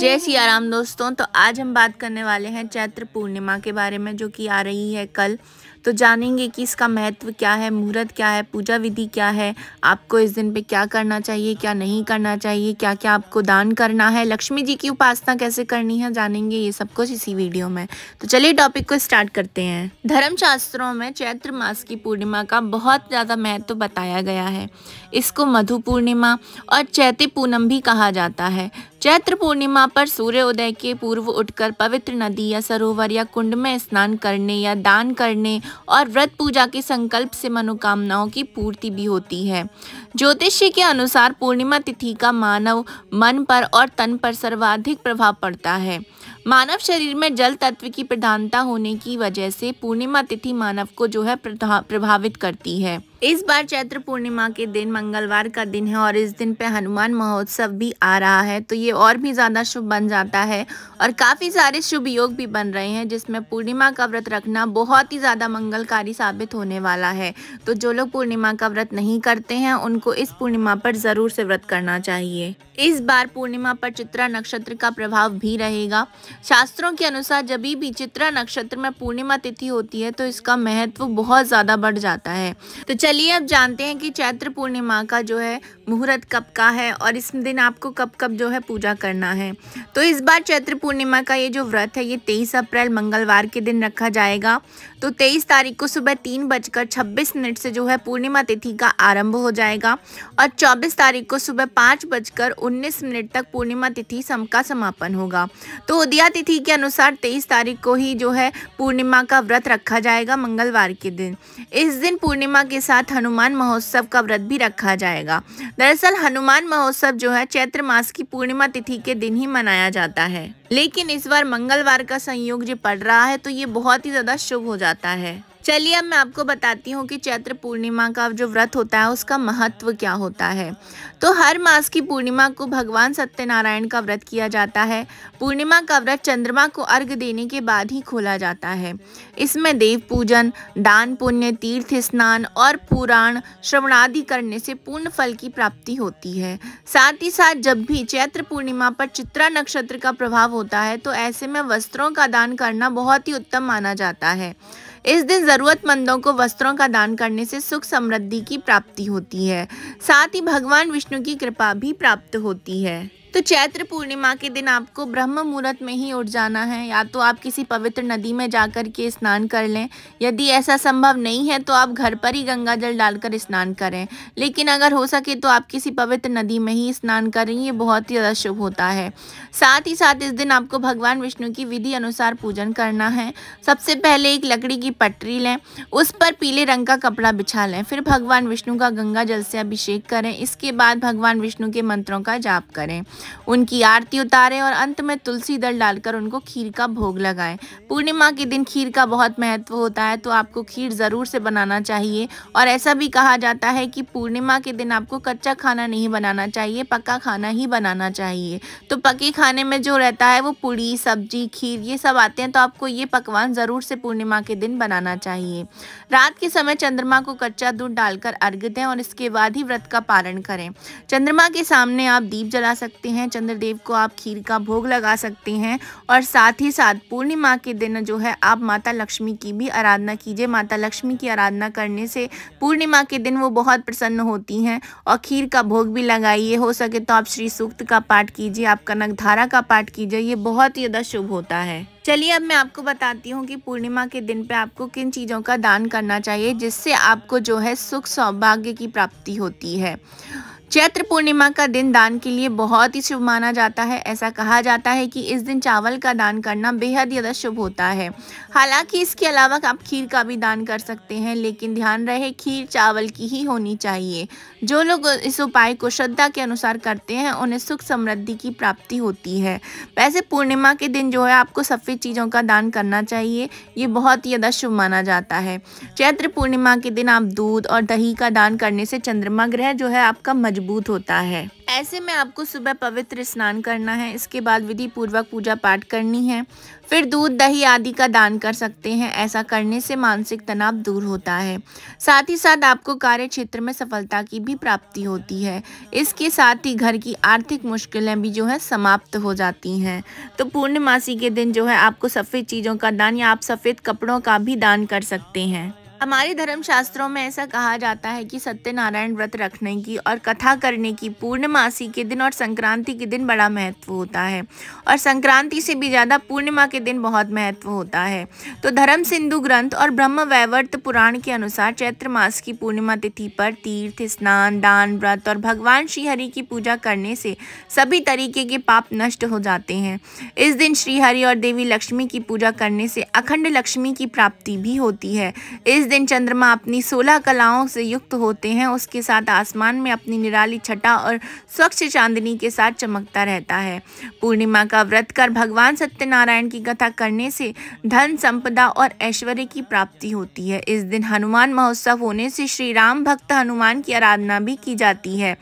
जय सिया राम दोस्तों तो आज हम बात करने वाले हैं चैत्र पूर्णिमा के बारे में जो कि आ रही है कल तो जानेंगे कि इसका महत्व क्या है मुहूर्त क्या है पूजा विधि क्या है आपको इस दिन पे क्या करना चाहिए क्या नहीं करना चाहिए क्या क्या आपको दान करना है लक्ष्मी जी की उपासना कैसे करनी है जानेंगे ये सब कुछ इसी वीडियो में तो चलिए टॉपिक को स्टार्ट करते हैं धर्मशास्त्रों में चैत्र मास की पूर्णिमा का बहुत ज़्यादा महत्व बताया गया है इसको मधु पूर्णिमा और चैत्य पूनम भी कहा जाता है चैत्र पूर्णिमा पर सूर्योदय के पूर्व उठकर पवित्र नदी या सरोवर या कुंड में स्नान करने या दान करने और व्रत पूजा के संकल्प से मनोकामनाओं की पूर्ति भी होती है ज्योतिष के अनुसार पूर्णिमा तिथि का मानव मन पर और तन पर सर्वाधिक प्रभाव पड़ता है मानव शरीर में जल तत्व की प्रधानता होने की वजह से पूर्णिमा तिथि मानव को जो है प्रभावित करती है इस बार चैत्र पूर्णिमा के दिन मंगलवार का दिन है और इस दिन पे हनुमान महोत्सव भी आ रहा है तो ये और भी ज़्यादा शुभ बन जाता है और काफ़ी सारे शुभ योग भी बन रहे हैं जिसमें पूर्णिमा का व्रत रखना बहुत ही ज़्यादा मंगलकारी साबित होने वाला है तो जो लोग पूर्णिमा का व्रत नहीं करते हैं उनको इस पूर्णिमा पर ज़रूर से व्रत करना चाहिए इस बार पूर्णिमा पर चित्रा नक्षत्र का प्रभाव भी रहेगा शास्त्रों के अनुसार जब भी चित्रा नक्षत्र में पूर्णिमा तिथि होती है तो इसका महत्व बहुत ज़्यादा बढ़ जाता है तो चलिए अब जानते हैं कि चैत्र पूर्णिमा का जो है मुहूर्त कब का है और इस दिन आपको कब कब जो है पूजा करना है तो इस बार चैत्र पूर्णिमा का ये जो व्रत है ये तेईस अप्रैल मंगलवार के दिन रखा जाएगा तो तेईस तारीख को सुबह तीन बजकर छब्बीस मिनट से जो है पूर्णिमा तिथि का आरंभ हो जाएगा और चौबीस तारीख को सुबह पाँच बजकर उन्नीस मिनट तक पूर्णिमा तिथि सम का समापन होगा तो उदया तिथि के अनुसार तेईस तारीख को ही जो है पूर्णिमा का व्रत रखा जाएगा मंगलवार के दिन इस दिन पूर्णिमा के साथ हनुमान महोत्सव का व्रत भी रखा जाएगा दरअसल हनुमान महोत्सव जो है चैत्र मास की पूर्णिमा तिथि के दिन ही मनाया जाता है लेकिन इस बार मंगलवार का संयोग जो पड़ रहा है तो ये बहुत ही ज़्यादा शुभ हो जाता है चलिए अब मैं आपको बताती हूँ कि चैत्र पूर्णिमा का जो व्रत होता है उसका महत्व क्या होता है तो हर मास की पूर्णिमा को भगवान सत्यनारायण का व्रत किया जाता है पूर्णिमा का व्रत चंद्रमा को अर्घ देने के बाद ही खोला जाता है इसमें देव पूजन दान पुण्य तीर्थ स्नान और पुराण श्रवणादि करने से पूर्ण फल की प्राप्ति होती है साथ ही साथ जब भी चैत्र पूर्णिमा पर चित्रा नक्षत्र का प्रभाव होता है तो ऐसे में वस्त्रों का दान करना बहुत ही उत्तम माना जाता है इस दिन ज़रूरतमंदों को वस्त्रों का दान करने से सुख समृद्धि की प्राप्ति होती है साथ ही भगवान विष्णु की कृपा भी प्राप्त होती है तो चैत्र पूर्णिमा के दिन आपको ब्रह्म मुहूर्त में ही उठ जाना है या तो आप किसी पवित्र नदी में जाकर के स्नान कर लें यदि ऐसा संभव नहीं है तो आप घर पर ही गंगा जल डालकर स्नान करें लेकिन अगर हो सके तो आप किसी पवित्र नदी में ही स्नान करें ये बहुत ही ज़्यादा शुभ होता है साथ ही साथ इस दिन आपको भगवान विष्णु की विधि अनुसार पूजन करना है सबसे पहले एक लकड़ी की पटरी लें उस पर पीले रंग का कपड़ा बिछा लें फिर भगवान विष्णु का गंगा जल से अभिषेक करें इसके बाद भगवान विष्णु के मंत्रों का जाप करें उनकी आरती उतारें और अंत में तुलसी दल डालकर उनको खीर का भोग लगाएं पूर्णिमा के दिन खीर का बहुत महत्व होता है तो आपको खीर ज़रूर से बनाना चाहिए और ऐसा भी कहा जाता है कि पूर्णिमा के दिन आपको कच्चा खाना नहीं बनाना चाहिए पक्का खाना ही बनाना चाहिए तो पके खाने में जो रहता है वो पूड़ी सब्जी खीर ये सब आते हैं तो आपको ये पकवान ज़रूर से पूर्णिमा के दिन बनाना चाहिए रात के समय चंद्रमा को कच्चा दूध डालकर अर्घ दें और इसके बाद ही व्रत का पालन करें चंद्रमा के सामने आप दीप जला सकते हैं सकते हैं चंद्रदेव को आप खीर का भोग लगा सकते हैं और साथ ही साथ पूर्णिमा के दिन जो है आप माता लक्ष्मी की भी आराधना कीजिए माता लक्ष्मी की आराधना करने से पूर्णिमा के दिन वो बहुत प्रसन्न होती हैं और खीर का भोग भी लगाइए हो सके तो आप श्री सूक्त का पाठ कीजिए आप कनक धारा का पाठ कीजिए ये बहुत ही ज़्यादा शुभ होता है चलिए अब मैं आपको बताती हूँ कि पूर्णिमा के दिन पे आपको किन चीज़ों का दान करना चाहिए जिससे आपको जो है सुख सौभाग्य की प्राप्ति होती है चैत्र पूर्णिमा का दिन दान के लिए बहुत ही शुभ माना जाता है ऐसा कहा जाता है कि इस दिन चावल का दान करना बेहद ज़्यादा शुभ होता है हालांकि इसके अलावा आप खीर का भी दान कर सकते हैं लेकिन ध्यान रहे खीर चावल की ही होनी चाहिए जो लोग इस उपाय को श्रद्धा के अनुसार करते हैं उन्हें सुख समृद्धि की प्राप्ति होती है वैसे पूर्णिमा के दिन जो है आपको सफ़ेद चीज़ों का दान करना चाहिए ये बहुत ही ज़्यादा शुभ माना जाता है चैत्र पूर्णिमा के दिन आप दूध और दही का दान करने से चंद्रमा ग्रह जो है आपका मजबूत मजबूत होता है ऐसे में आपको सुबह पवित्र स्नान करना है इसके बाद विधि पूर्वक पूजा पाठ करनी है फिर दूध दही आदि का दान कर सकते हैं ऐसा करने से मानसिक तनाव दूर होता है साथ ही साथ आपको कार्य क्षेत्र में सफलता की भी प्राप्ति होती है इसके साथ ही घर की आर्थिक मुश्किलें भी जो है समाप्त हो जाती हैं तो पूर्णमासी के दिन जो है आपको सफ़ेद चीज़ों का दान या आप सफ़ेद कपड़ों का भी दान कर सकते हैं हमारे धर्म शास्त्रों में ऐसा कहा जाता है कि सत्यनारायण व्रत रखने की और कथा करने की पूर्णमासी के दिन और संक्रांति के दिन बड़ा महत्व होता है और संक्रांति से भी ज़्यादा पूर्णिमा के दिन बहुत महत्व होता है तो धर्म सिंधु ग्रंथ और ब्रह्म वैवर्त पुराण के अनुसार चैत्र मास की पूर्णिमा तिथि पर तीर्थ स्नान दान व्रत और भगवान श्रीहरि की पूजा करने से सभी तरीके के पाप नष्ट हो जाते हैं इस दिन श्रीहरि और देवी लक्ष्मी की पूजा करने से अखंड लक्ष्मी की प्राप्ति भी होती है इस दिन चंद्रमा अपनी सोलह कलाओं से युक्त होते हैं उसके साथ आसमान में अपनी निराली छटा और स्वच्छ चांदनी के साथ चमकता रहता है पूर्णिमा का व्रत कर भगवान सत्यनारायण की कथा करने से धन संपदा और ऐश्वर्य की प्राप्ति होती है इस दिन हनुमान महोत्सव होने से श्री राम भक्त हनुमान की आराधना भी की जाती है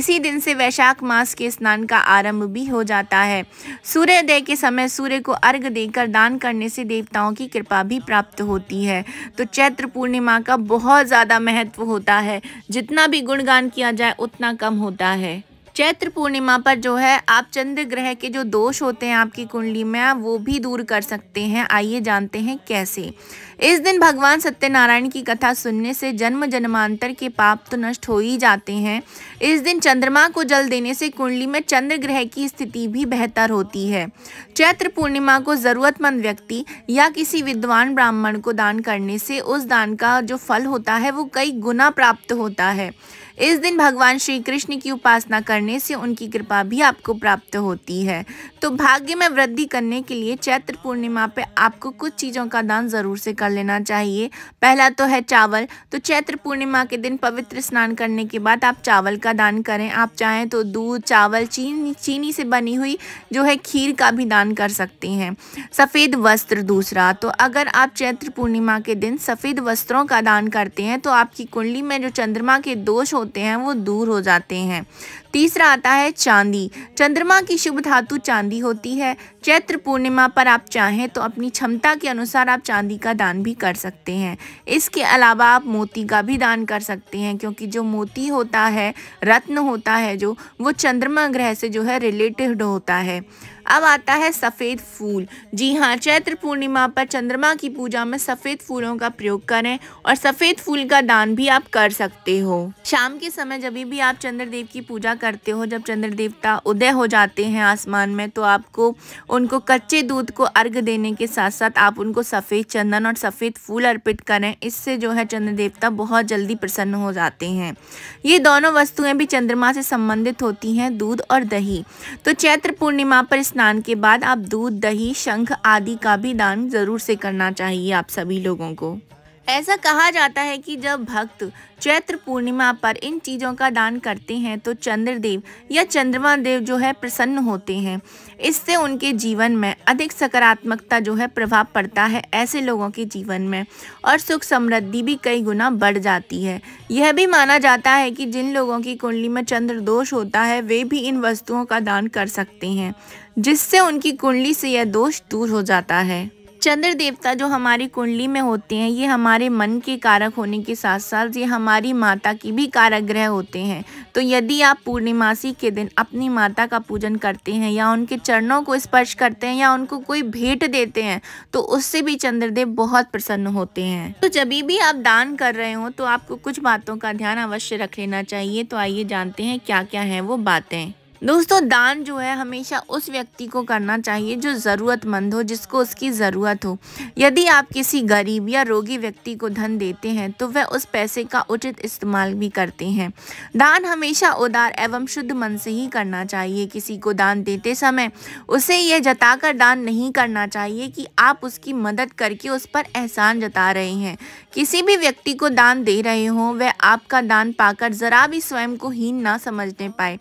इसी दिन से वैशाख मास के स्नान का आरंभ भी हो जाता है सूर्योदय के समय सूर्य को अर्घ देकर दान करने से देवताओं की कृपा भी प्राप्त होती है तो चैत्र पूर्णिमा का बहुत ज़्यादा महत्व होता है जितना भी गुणगान किया जाए उतना कम होता है चैत्र पूर्णिमा पर जो है आप चंद्र ग्रह के जो दोष होते हैं आपकी कुंडली में आप वो भी दूर कर सकते हैं आइए जानते हैं कैसे इस दिन भगवान सत्यनारायण की कथा सुनने से जन्म जन्मांतर के पाप तो नष्ट हो ही जाते हैं इस दिन चंद्रमा को जल देने से कुंडली में चंद्र ग्रह की स्थिति भी बेहतर होती है चैत्र पूर्णिमा को ज़रूरतमंद व्यक्ति या किसी विद्वान ब्राह्मण को दान करने से उस दान का जो फल होता है वो कई गुना प्राप्त होता है इस दिन भगवान श्री कृष्ण की उपासना करने से उनकी कृपा भी आपको प्राप्त होती है तो भाग्य में वृद्धि करने के लिए चैत्र पूर्णिमा पे आपको कुछ चीज़ों का दान ज़रूर से कर लेना चाहिए पहला तो है चावल तो चैत्र पूर्णिमा के दिन पवित्र स्नान करने के बाद आप चावल का दान करें आप चाहें तो दूध चावल चीनी चीनी से बनी हुई जो है खीर का भी दान कर सकते हैं सफ़ेद वस्त्र दूसरा तो अगर आप चैत्र पूर्णिमा के दिन सफ़ेद वस्त्रों का दान करते हैं तो आपकी कुंडली में जो चंद्रमा के दोष होते होते हैं वो दूर हो जाते हैं तीसरा आता है चांदी चंद्रमा की शुभ धातु चांदी होती है चैत्र पूर्णिमा पर आप चाहें तो अपनी क्षमता के अनुसार आप चांदी का दान भी कर सकते हैं इसके अलावा आप मोती का भी दान कर सकते हैं क्योंकि जो मोती होता है रत्न होता है जो वो चंद्रमा ग्रह से जो है रिलेटेड होता है अब आता है सफ़ेद फूल जी हाँ चैत्र पूर्णिमा पर चंद्रमा की पूजा में सफ़ेद फूलों का प्रयोग करें और सफ़ेद फूल का दान भी आप कर सकते हो शाम के समय जब भी आप चंद्रदेव की पूजा करते हो जब चंद्र देवता उदय हो जाते हैं आसमान में तो आपको उनको कच्चे दूध को अर्घ देने के साथ साथ आप उनको सफ़ेद चंदन और सफ़ेद फूल अर्पित करें इससे जो है चंद्र देवता बहुत जल्दी प्रसन्न हो जाते हैं ये दोनों वस्तुएं भी चंद्रमा से संबंधित होती हैं दूध और दही तो चैत्र पूर्णिमा पर स्नान के बाद आप दूध दही शंख आदि का भी दान ज़रूर से करना चाहिए आप सभी लोगों को ऐसा कहा जाता है कि जब भक्त चैत्र पूर्णिमा पर इन चीज़ों का दान करते हैं तो चंद्रदेव या चंद्रमा देव जो है प्रसन्न होते हैं इससे उनके जीवन में अधिक सकारात्मकता जो है प्रभाव पड़ता है ऐसे लोगों के जीवन में और सुख समृद्धि भी कई गुना बढ़ जाती है यह भी माना जाता है कि जिन लोगों की कुंडली में चंद्र दोष होता है वे भी इन वस्तुओं का दान कर सकते हैं जिससे उनकी कुंडली से यह दोष दूर हो जाता है चंद्र देवता जो हमारी कुंडली में होते हैं ये हमारे मन के कारक होने के साथ साथ ये हमारी माता की भी कारक ग्रह होते हैं तो यदि आप पूर्णिमासी के दिन अपनी माता का पूजन करते हैं या उनके चरणों को स्पर्श करते हैं या उनको कोई भेंट देते हैं तो उससे भी चंद्रदेव बहुत प्रसन्न होते हैं तो जब भी आप दान कर रहे हो तो आपको कुछ बातों का ध्यान अवश्य रख लेना चाहिए तो आइए जानते हैं क्या क्या है वो बातें दोस्तों दान जो है हमेशा उस व्यक्ति को करना चाहिए जो ज़रूरतमंद हो जिसको उसकी ज़रूरत हो यदि आप किसी गरीब या रोगी व्यक्ति को धन देते हैं तो वह उस पैसे का उचित इस्तेमाल भी करते हैं दान हमेशा उदार एवं शुद्ध मन से ही करना चाहिए किसी को दान देते समय उसे यह जताकर दान नहीं करना चाहिए कि आप उसकी मदद करके उस पर एहसान जता रहे हैं किसी भी व्यक्ति को दान दे रहे हों वह आपका दान पाकर ज़रा भी स्वयं को हीन ना समझने पाए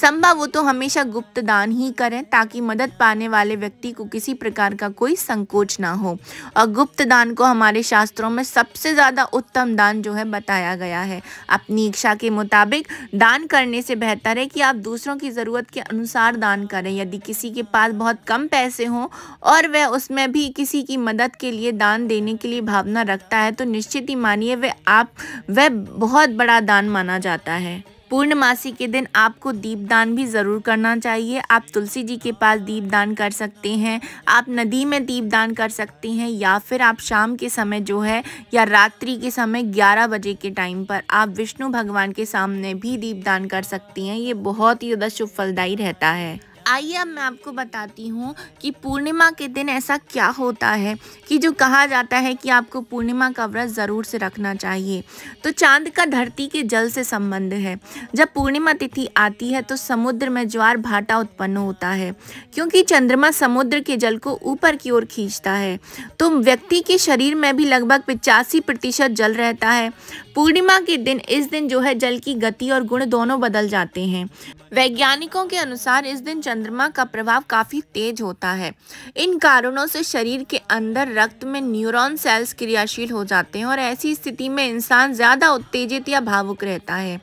संभव वो तो हमेशा गुप्त दान ही करें ताकि मदद पाने वाले व्यक्ति को किसी प्रकार का कोई संकोच ना हो और गुप्त दान को हमारे शास्त्रों में सबसे ज़्यादा उत्तम दान जो है बताया गया है अपनी इच्छा के मुताबिक दान करने से बेहतर है कि आप दूसरों की ज़रूरत के अनुसार दान करें यदि किसी के पास बहुत कम पैसे हों और वह उसमें भी किसी की मदद के लिए दान देने के लिए भावना रखता है तो निश्चित ही मानिए वह आप वह बहुत बड़ा दान माना जाता है पूर्णमासी के दिन आपको दीपदान भी ज़रूर करना चाहिए आप तुलसी जी के पास दीपदान कर सकते हैं आप नदी में दीपदान कर सकते हैं या फिर आप शाम के समय जो है या रात्रि के समय 11 बजे के टाइम पर आप विष्णु भगवान के सामने भी दीपदान कर सकती हैं ये बहुत ही ज़्यादा शुभ फलदायी रहता है आइए अब मैं आपको बताती हूँ कि पूर्णिमा के दिन ऐसा क्या होता है कि जो कहा जाता है कि आपको पूर्णिमा का व्रत ज़रूर से रखना चाहिए तो चांद का धरती के जल से संबंध है जब पूर्णिमा तिथि आती है तो समुद्र में ज्वार भाटा उत्पन्न होता है क्योंकि चंद्रमा समुद्र के जल को ऊपर की ओर खींचता है तो व्यक्ति के शरीर में भी लगभग पिचासी प्रतिशत जल रहता है पूर्णिमा के दिन इस दिन जो है जल की गति और गुण दोनों बदल जाते हैं वैज्ञानिकों के अनुसार इस दिन चंद्रमा का प्रभाव काफ़ी तेज होता है इन कारणों से शरीर के अंदर रक्त में न्यूरॉन सेल्स क्रियाशील हो जाते हैं और ऐसी स्थिति में इंसान ज़्यादा उत्तेजित या भावुक रहता है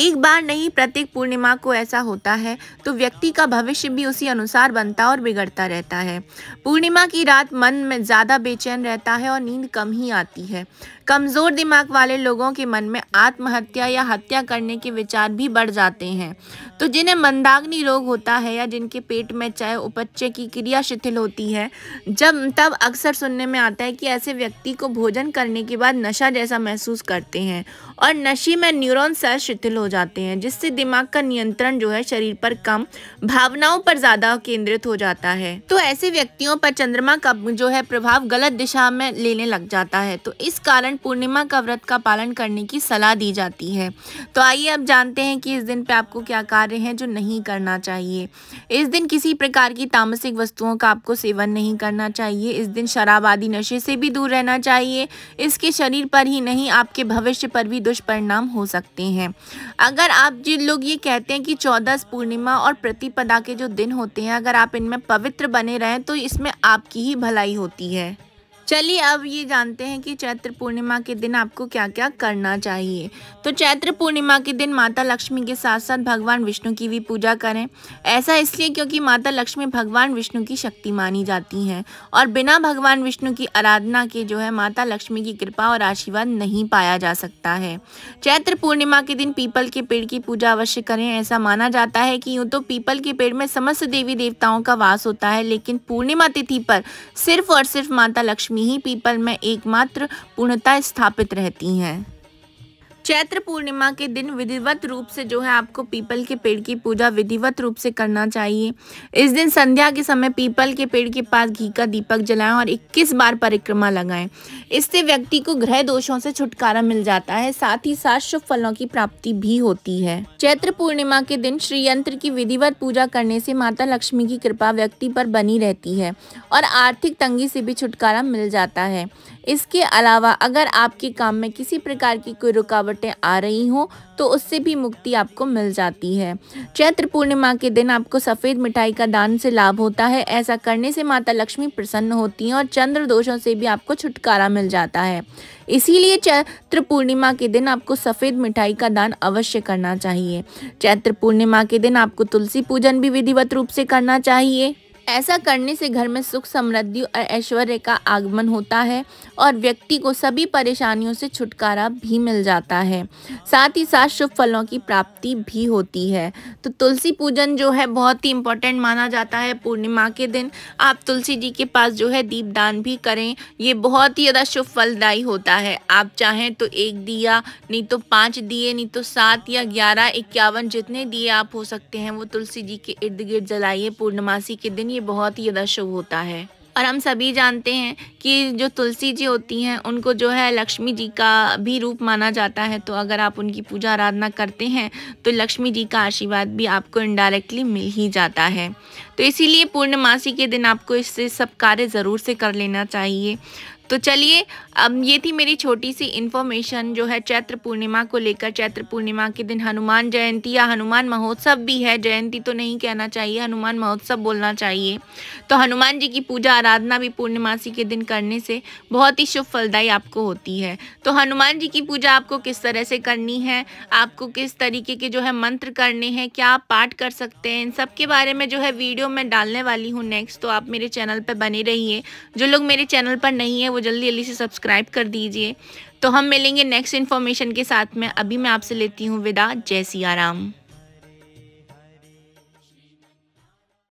एक बार नहीं प्रत्येक पूर्णिमा को ऐसा होता है तो व्यक्ति का भविष्य भी उसी अनुसार बनता और बिगड़ता रहता है पूर्णिमा की रात मन में ज़्यादा बेचैन रहता है और नींद कम ही आती है कमज़ोर दिमाग वाले लोगों के मन में आत्महत्या या हत्या करने के विचार भी बढ़ जाते हैं तो जिन्हें मंदाग्नि रोग होता है या जिनके पेट में चाहे उपच्चे की क्रिया शिथिल होती है जब तब अक्सर सुनने में आता है कि ऐसे व्यक्ति को भोजन करने के बाद नशा जैसा महसूस करते हैं और नशे में न्यूरोन सेल शिथिल हो जाते हैं जिससे दिमाग का नियंत्रण जो है शरीर पर कम भावनाओं पर ज़्यादा केंद्रित हो जाता है तो ऐसे व्यक्तियों पर चंद्रमा का जो है प्रभाव गलत दिशा में लेने लग जाता है तो इस कारण कारण पूर्णिमा का व्रत का पालन करने की सलाह दी जाती है तो आइए अब जानते हैं कि इस दिन पे आपको क्या कार्य हैं जो नहीं करना चाहिए इस दिन किसी प्रकार की तामसिक वस्तुओं का आपको सेवन नहीं करना चाहिए इस दिन शराब आदि नशे से भी दूर रहना चाहिए इसके शरीर पर ही नहीं आपके भविष्य पर भी दुष्परिणाम हो सकते हैं अगर आप जिन लोग ये कहते हैं कि चौदस पूर्णिमा और प्रतिपदा के जो दिन होते हैं अगर आप इनमें पवित्र बने रहें तो इसमें आपकी ही भलाई होती है चलिए अब ये जानते हैं कि चैत्र पूर्णिमा के दिन आपको क्या क्या करना चाहिए तो चैत्र पूर्णिमा के दिन माता लक्ष्मी के साथ साथ भगवान विष्णु की भी पूजा करें ऐसा इसलिए क्योंकि माता लक्ष्मी भगवान विष्णु की शक्ति मानी जाती हैं और बिना भगवान विष्णु की आराधना के जो है माता लक्ष्मी की कृपा और आशीर्वाद नहीं पाया जा सकता है चैत्र पूर्णिमा के दिन पीपल के पेड़ की पूजा अवश्य करें ऐसा माना जाता है कि यूँ तो पीपल के पेड़ में समस्त देवी देवताओं का वास होता है लेकिन पूर्णिमा तिथि पर सिर्फ और सिर्फ माता लक्ष्मी ही पीपल में एकमात्र पूर्णता स्थापित रहती हैं चैत्र पूर्णिमा के दिन विधिवत रूप से जो है आपको पीपल के पेड़ की पूजा विधिवत रूप से करना चाहिए इस दिन संध्या के समय पीपल के पेड़ के पास घी का दीपक जलाएं और 21 बार परिक्रमा लगाएं इससे व्यक्ति को ग्रह दोषों से छुटकारा मिल जाता है साथ ही साथ शुभ फलों की प्राप्ति भी होती है चैत्र पूर्णिमा के दिन श्री यंत्र की विधिवत पूजा करने से माता लक्ष्मी की कृपा व्यक्ति पर बनी रहती है और आर्थिक तंगी से भी छुटकारा मिल जाता है इसके अलावा अगर आपके काम में किसी प्रकार की कोई रुकावटें आ रही हों तो उससे भी मुक्ति आपको मिल जाती है चैत्र पूर्णिमा के दिन आपको सफ़ेद मिठाई का दान से लाभ होता है ऐसा करने से माता लक्ष्मी प्रसन्न होती हैं और चंद्र दोषों से भी आपको छुटकारा मिल जाता है इसीलिए चैत्र पूर्णिमा के दिन आपको सफ़ेद मिठाई का दान अवश्य करना चाहिए चैत्र पूर्णिमा के दिन आपको तुलसी पूजन भी विधिवत रूप से करना चाहिए ऐसा करने से घर में सुख समृद्धि और ऐश्वर्य का आगमन होता है और व्यक्ति को सभी परेशानियों से छुटकारा भी मिल जाता है साथ ही साथ शुभ फलों की प्राप्ति भी होती है तो तुलसी पूजन जो है बहुत ही इम्पोर्टेंट माना जाता है पूर्णिमा के दिन आप तुलसी जी के पास जो है दीपदान भी करें ये बहुत ही ज़्यादा शुभ फलदायी होता है आप चाहें तो एक दिया नहीं तो पाँच दिए नहीं तो सात या ग्यारह इक्यावन जितने दिए आप हो सकते हैं वो तुलसी जी के इर्द गिर्द जलाइए पूर्णमासी के दिन ये बहुत ही ज़्यादा शुभ होता है और हम सभी जानते हैं कि जो तुलसी जी होती हैं उनको जो है लक्ष्मी जी का भी रूप माना जाता है तो अगर आप उनकी पूजा आराधना करते हैं तो लक्ष्मी जी का आशीर्वाद भी आपको इनडायरेक्टली मिल ही जाता है तो इसीलिए पूर्णमासी के दिन आपको इससे सब कार्य ज़रूर से कर लेना चाहिए तो चलिए अब ये थी मेरी छोटी सी इन्फॉर्मेशन जो है चैत्र पूर्णिमा को लेकर चैत्र पूर्णिमा के दिन हनुमान जयंती या हनुमान महोत्सव भी है जयंती तो नहीं कहना चाहिए हनुमान महोत्सव बोलना चाहिए तो हनुमान जी की पूजा आराधना भी पूर्णिमासी के दिन करने से बहुत ही शुभ फलदायी आपको होती है तो हनुमान जी की पूजा आपको किस तरह से करनी है आपको किस तरीके के जो है मंत्र करने हैं क्या आप पाठ कर सकते हैं इन सब के बारे में जो है वीडियो मैं डालने वाली हूँ नेक्स्ट तो आप मेरे चैनल पर बने रहिए जो लोग मेरे चैनल पर नहीं है वो जल्दी जल्दी से सब्सक्राइब सब्सक्राइब कर दीजिए तो हम मिलेंगे नेक्स्ट इन्फॉर्मेशन के साथ में अभी मैं आपसे लेती हूँ विदा जय सिया